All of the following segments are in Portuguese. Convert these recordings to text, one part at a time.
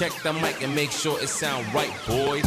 Check the mic and make sure it sound right, boys.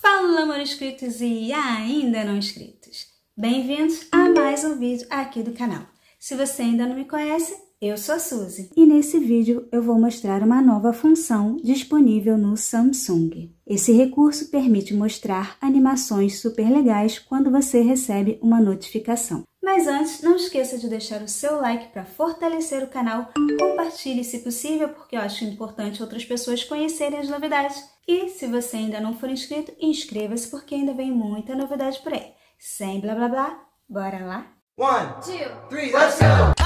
Fala, manuscritos e ainda não inscritos. Bem-vindos a mais um vídeo aqui do canal. Se você ainda não me conhece, eu sou a Suzy e nesse vídeo eu vou mostrar uma nova função disponível no Samsung. Esse recurso permite mostrar animações super legais quando você recebe uma notificação. Mas antes, não esqueça de deixar o seu like para fortalecer o canal, compartilhe se possível, porque eu acho importante outras pessoas conhecerem as novidades. E se você ainda não for inscrito, inscreva-se porque ainda vem muita novidade por aí. Sem blá blá blá, bora lá? One, two, three, let's go!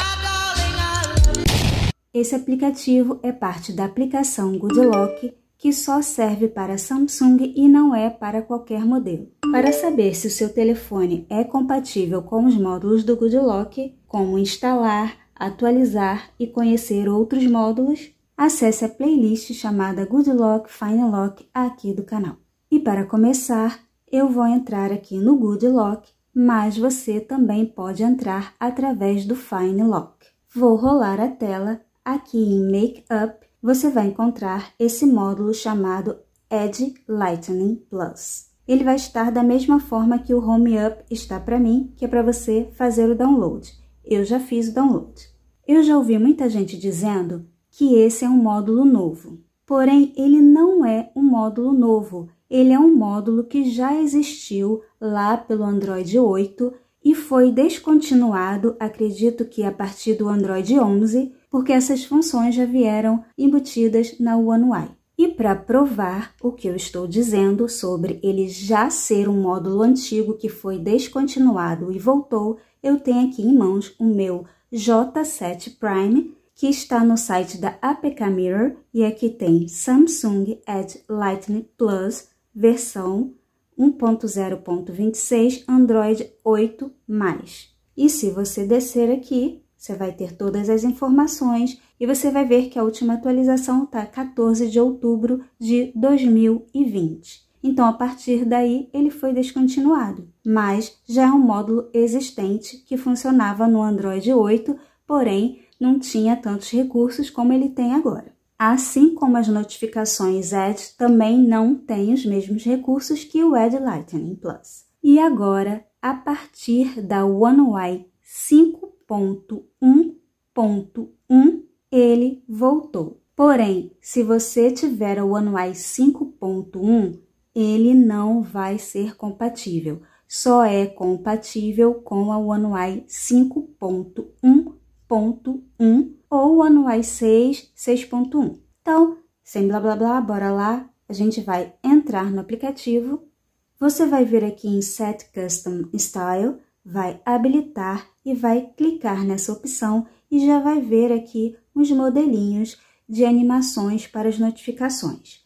Esse aplicativo é parte da aplicação Goodlock, que só serve para Samsung e não é para qualquer modelo. Para saber se o seu telefone é compatível com os módulos do Goodlock, como instalar, atualizar e conhecer outros módulos, acesse a playlist chamada Goodlock Fine Lock aqui do canal. E para começar, eu vou entrar aqui no Goodlock, mas você também pode entrar através do Fine Lock. Vou rolar a tela Aqui em Makeup, você vai encontrar esse módulo chamado Edge Lightning Plus. Ele vai estar da mesma forma que o Home Up está para mim, que é para você fazer o download. Eu já fiz o download. Eu já ouvi muita gente dizendo que esse é um módulo novo. Porém, ele não é um módulo novo, ele é um módulo que já existiu lá pelo Android 8 e foi descontinuado, acredito que a partir do Android 11, porque essas funções já vieram embutidas na UI. E para provar o que eu estou dizendo sobre ele já ser um módulo antigo que foi descontinuado e voltou, eu tenho aqui em mãos o meu J7 Prime, que está no site da APK Mirror, e aqui tem Samsung Edge Lightning Plus, versão 1.0.26, Android 8+. E se você descer aqui, você vai ter todas as informações e você vai ver que a última atualização está 14 de outubro de 2020. Então, a partir daí, ele foi descontinuado, mas já é um módulo existente que funcionava no Android 8, porém não tinha tantos recursos como ele tem agora. Assim como as notificações Edge também não têm os mesmos recursos que o Edge Lightning Plus. E agora, a partir da One UI 5 1.1.1, ele voltou. Porém, se você tiver o OneUI 5.1, ele não vai ser compatível. Só é compatível com a OneUI 5.1.1 ou OneUI 6, 6.1. Então, sem blá blá blá, bora lá. A gente vai entrar no aplicativo. Você vai vir aqui em Set Custom Style vai habilitar e vai clicar nessa opção e já vai ver aqui uns modelinhos de animações para as notificações.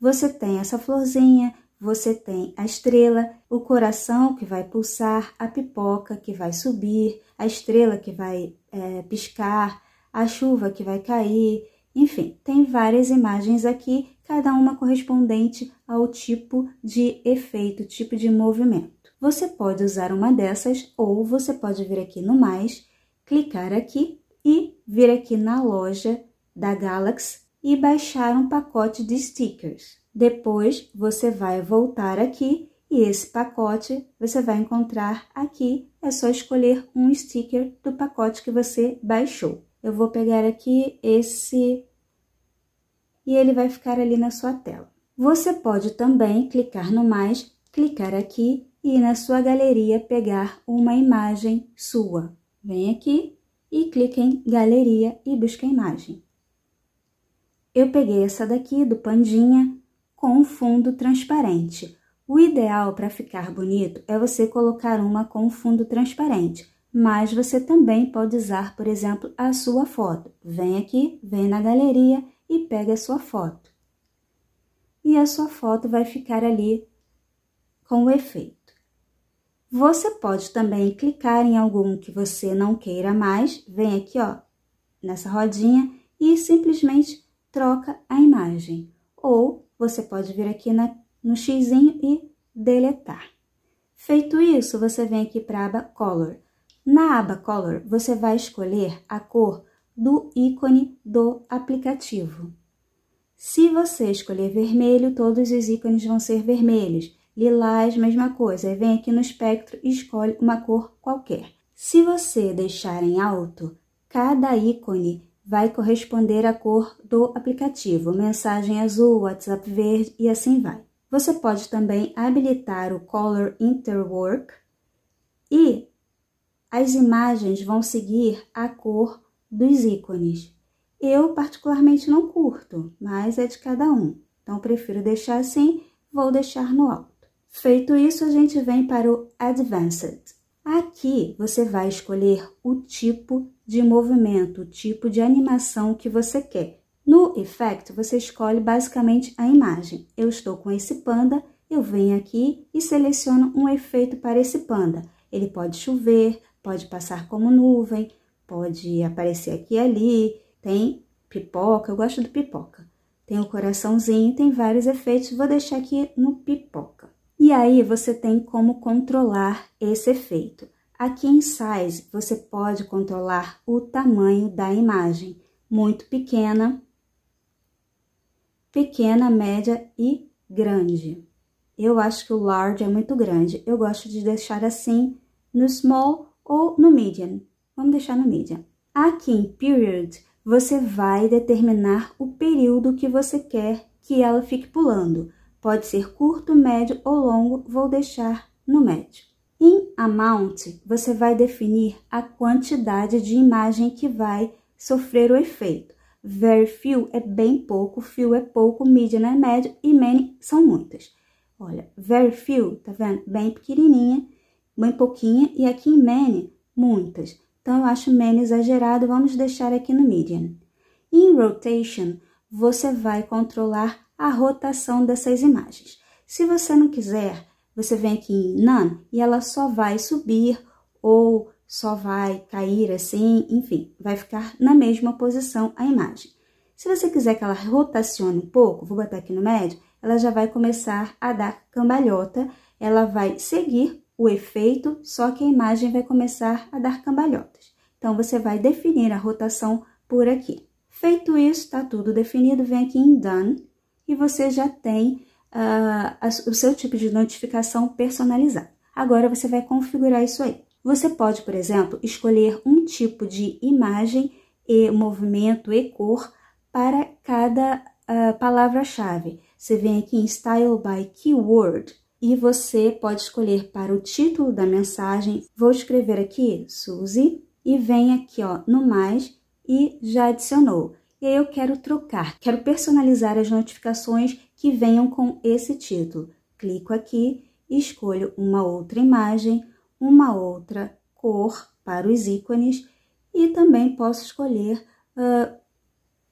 Você tem essa florzinha, você tem a estrela, o coração que vai pulsar, a pipoca que vai subir, a estrela que vai é, piscar, a chuva que vai cair, enfim, tem várias imagens aqui, cada uma correspondente ao tipo de efeito, tipo de movimento você pode usar uma dessas ou você pode vir aqui no mais, clicar aqui e vir aqui na loja da Galaxy e baixar um pacote de stickers. Depois, você vai voltar aqui e esse pacote você vai encontrar aqui. É só escolher um sticker do pacote que você baixou. Eu vou pegar aqui esse e ele vai ficar ali na sua tela. Você pode também clicar no mais, clicar aqui e na sua galeria pegar uma imagem sua. Vem aqui e clique em galeria e busca a imagem. Eu peguei essa daqui do Pandinha com um fundo transparente. O ideal para ficar bonito é você colocar uma com fundo transparente, mas você também pode usar, por exemplo, a sua foto. Vem aqui, vem na galeria e pega a sua foto. E a sua foto vai ficar ali com o efeito. Você pode também clicar em algum que você não queira mais, vem aqui ó, nessa rodinha e simplesmente troca a imagem. Ou você pode vir aqui na, no x e deletar. Feito isso, você vem aqui para a aba Color. Na aba Color, você vai escolher a cor do ícone do aplicativo. Se você escolher vermelho, todos os ícones vão ser vermelhos. Lilás, mesma coisa. Vem aqui no espectro e escolhe uma cor qualquer. Se você deixar em alto, cada ícone vai corresponder à cor do aplicativo, mensagem azul, WhatsApp verde e assim vai. Você pode também habilitar o Color Interwork e as imagens vão seguir a cor dos ícones. Eu particularmente não curto, mas é de cada um. Então prefiro deixar assim, vou deixar no alto. Feito isso, a gente vem para o Advanced. Aqui você vai escolher o tipo de movimento, o tipo de animação que você quer. No Effect, você escolhe basicamente a imagem. Eu estou com esse panda, eu venho aqui e seleciono um efeito para esse panda. Ele pode chover, pode passar como nuvem, pode aparecer aqui e ali, tem pipoca, eu gosto do pipoca. Tem o coraçãozinho, tem vários efeitos, vou deixar aqui no pipoca. E aí você tem como controlar esse efeito. Aqui em Size, você pode controlar o tamanho da imagem, muito pequena, pequena, média e grande. Eu acho que o large é muito grande, eu gosto de deixar assim no small ou no medium. Vamos deixar no medium. Aqui em period, você vai determinar o período que você quer que ela fique pulando. Pode ser curto, médio ou longo, vou deixar no médio. Em amount, você vai definir a quantidade de imagem que vai sofrer o efeito. Very few é bem pouco, few é pouco, medium é médio e many são muitas. Olha, very few, tá vendo? Bem pequenininha, bem pouquinha, e aqui em many, muitas. Então, eu acho many exagerado, vamos deixar aqui no medium. Em rotation, você vai controlar a rotação dessas imagens. Se você não quiser, você vem aqui em None e ela só vai subir ou só vai cair assim, enfim, vai ficar na mesma posição a imagem. Se você quiser que ela rotacione um pouco, vou botar aqui no médio, ela já vai começar a dar cambalhota, ela vai seguir o efeito, só que a imagem vai começar a dar cambalhotas. Então, você vai definir a rotação por aqui. Feito isso, está tudo definido, vem aqui em Done e você já tem uh, o seu tipo de notificação personalizado. Agora você vai configurar isso aí. Você pode, por exemplo, escolher um tipo de imagem e movimento e cor para cada uh, palavra-chave. Você vem aqui em Style by Keyword e você pode escolher para o título da mensagem. Vou escrever aqui Suzy e vem aqui ó, no mais e já adicionou e aí eu quero trocar, quero personalizar as notificações que venham com esse título. Clico aqui, escolho uma outra imagem, uma outra cor para os ícones e também posso escolher uh,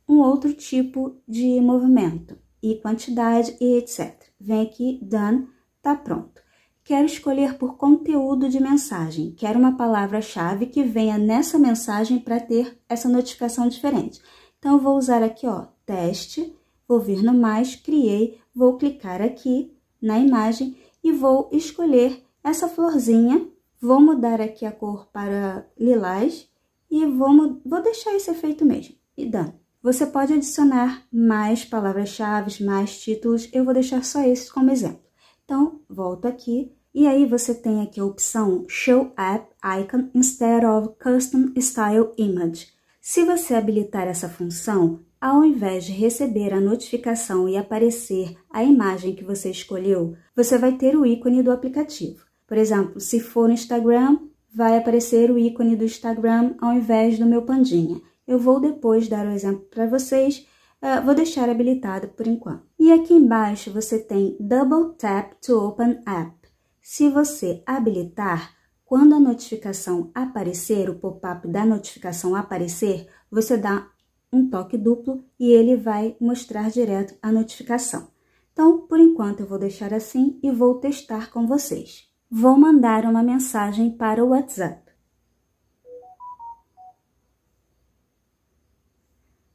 um outro tipo de movimento e quantidade e etc. Vem aqui, done, tá pronto. Quero escolher por conteúdo de mensagem. Quero uma palavra-chave que venha nessa mensagem para ter essa notificação diferente. Então, vou usar aqui, ó, teste, vou vir no mais, criei, vou clicar aqui na imagem e vou escolher essa florzinha. Vou mudar aqui a cor para lilás e vou, vou deixar esse efeito mesmo. E done. Você pode adicionar mais palavras-chave, mais títulos. Eu vou deixar só esses como exemplo. Então, volto aqui. E aí você tem aqui a opção Show App Icon instead of Custom Style Image. Se você habilitar essa função, ao invés de receber a notificação e aparecer a imagem que você escolheu, você vai ter o ícone do aplicativo. Por exemplo, se for no Instagram, vai aparecer o ícone do Instagram ao invés do meu pandinha. Eu vou depois dar o um exemplo para vocês, uh, vou deixar habilitado por enquanto. E aqui embaixo você tem Double Tap to Open App. Se você habilitar, quando a notificação aparecer, o pop-up da notificação aparecer, você dá um toque duplo e ele vai mostrar direto a notificação. Então, por enquanto eu vou deixar assim e vou testar com vocês. Vou mandar uma mensagem para o WhatsApp.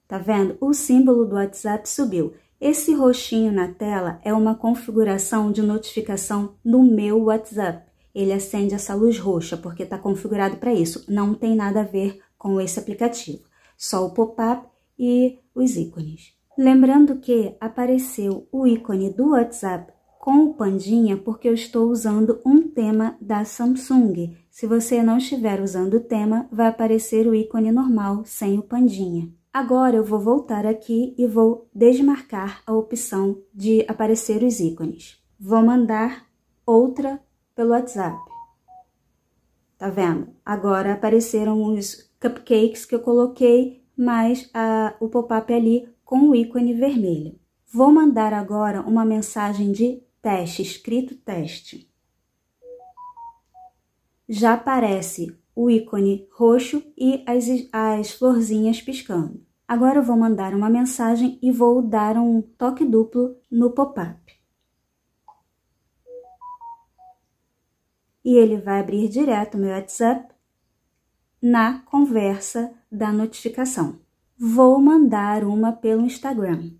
Tá vendo? O símbolo do WhatsApp subiu. Esse roxinho na tela é uma configuração de notificação no meu WhatsApp ele acende essa luz roxa, porque está configurado para isso. Não tem nada a ver com esse aplicativo, só o pop-up e os ícones. Lembrando que apareceu o ícone do WhatsApp com o pandinha porque eu estou usando um tema da Samsung. Se você não estiver usando o tema, vai aparecer o ícone normal sem o pandinha. Agora eu vou voltar aqui e vou desmarcar a opção de aparecer os ícones. Vou mandar outra pelo WhatsApp. Tá vendo? Agora apareceram os cupcakes que eu coloquei, mais a, ah, o pop-up ali com o ícone vermelho. Vou mandar agora uma mensagem de teste, escrito teste. Já aparece o ícone roxo e as, as florzinhas piscando. Agora eu vou mandar uma mensagem e vou dar um toque duplo no pop-up. e ele vai abrir direto meu WhatsApp na conversa da notificação. Vou mandar uma pelo Instagram.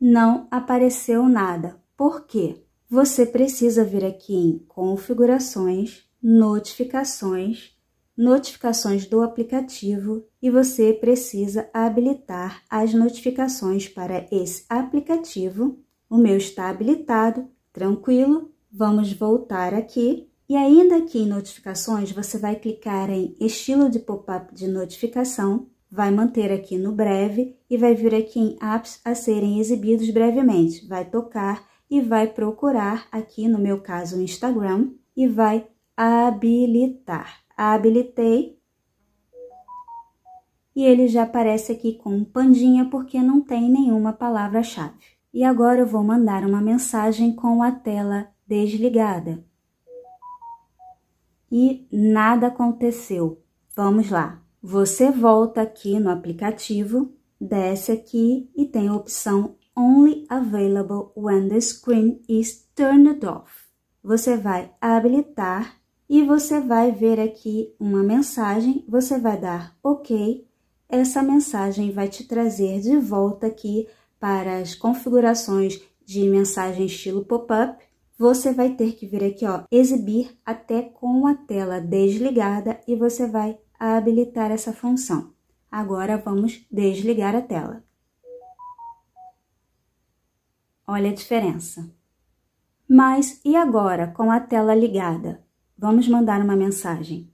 Não apareceu nada. Por quê? Você precisa vir aqui em configurações, notificações, notificações do aplicativo e você precisa habilitar as notificações para esse aplicativo. O meu está habilitado, tranquilo, Vamos voltar aqui e ainda aqui em notificações, você vai clicar em estilo de pop-up de notificação, vai manter aqui no breve e vai vir aqui em apps a serem exibidos brevemente. Vai tocar e vai procurar aqui, no meu caso, o Instagram, e vai habilitar. Habilitei. E ele já aparece aqui com um pandinha porque não tem nenhuma palavra-chave. E agora eu vou mandar uma mensagem com a tela desligada. E nada aconteceu. Vamos lá. Você volta aqui no aplicativo, desce aqui e tem a opção Only Available When the Screen is Turned Off. Você vai habilitar e você vai ver aqui uma mensagem, você vai dar OK. Essa mensagem vai te trazer de volta aqui para as configurações de mensagem estilo pop-up você vai ter que vir aqui, ó, exibir até com a tela desligada e você vai habilitar essa função. Agora vamos desligar a tela. Olha a diferença. Mas e agora com a tela ligada? Vamos mandar uma mensagem.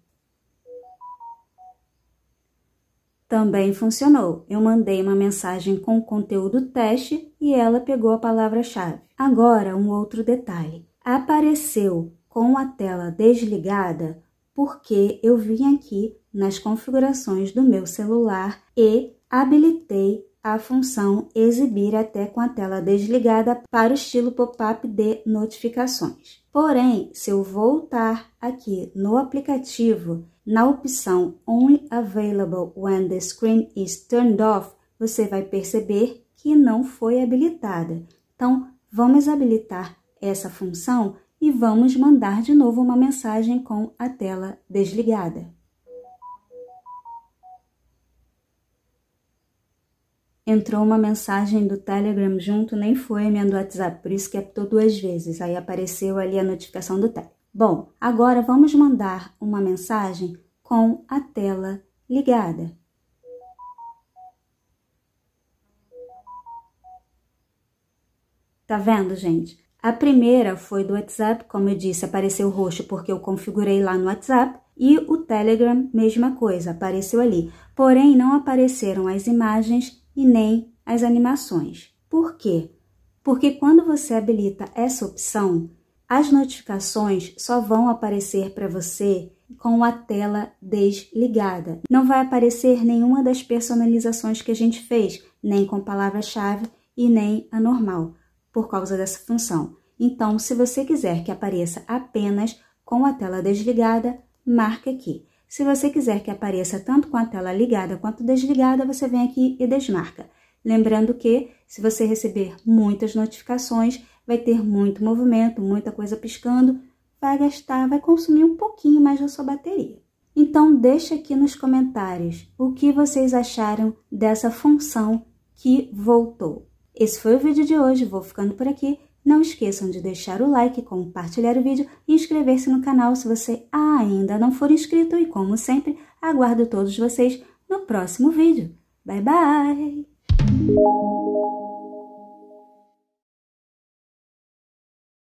Também funcionou. Eu mandei uma mensagem com o conteúdo teste e ela pegou a palavra-chave. Agora, um outro detalhe. Apareceu com a tela desligada porque eu vim aqui nas configurações do meu celular e habilitei a função exibir até com a tela desligada para o estilo pop-up de notificações. Porém, se eu voltar aqui no aplicativo na opção Only Available When the Screen is Turned Off, você vai perceber que não foi habilitada. Então, vamos habilitar essa função e vamos mandar de novo uma mensagem com a tela desligada. Entrou uma mensagem do Telegram junto, nem foi a minha do WhatsApp, por isso captou é duas vezes. Aí apareceu ali a notificação do Telegram. Bom, agora vamos mandar uma mensagem com a tela ligada. Tá vendo, gente? A primeira foi do WhatsApp, como eu disse, apareceu roxo porque eu configurei lá no WhatsApp. E o Telegram, mesma coisa, apareceu ali. Porém, não apareceram as imagens e nem as animações. Por quê? Porque quando você habilita essa opção, as notificações só vão aparecer para você com a tela desligada. Não vai aparecer nenhuma das personalizações que a gente fez, nem com palavra-chave e nem a normal, por causa dessa função. Então, se você quiser que apareça apenas com a tela desligada, marque aqui. Se você quiser que apareça tanto com a tela ligada quanto desligada, você vem aqui e desmarca. Lembrando que, se você receber muitas notificações, vai ter muito movimento, muita coisa piscando, vai gastar, vai consumir um pouquinho mais da sua bateria. Então, deixa aqui nos comentários o que vocês acharam dessa função que voltou. Esse foi o vídeo de hoje, vou ficando por aqui. Não esqueçam de deixar o like, compartilhar o vídeo e inscrever-se no canal se você ainda não for inscrito. E como sempre, aguardo todos vocês no próximo vídeo. Bye, bye!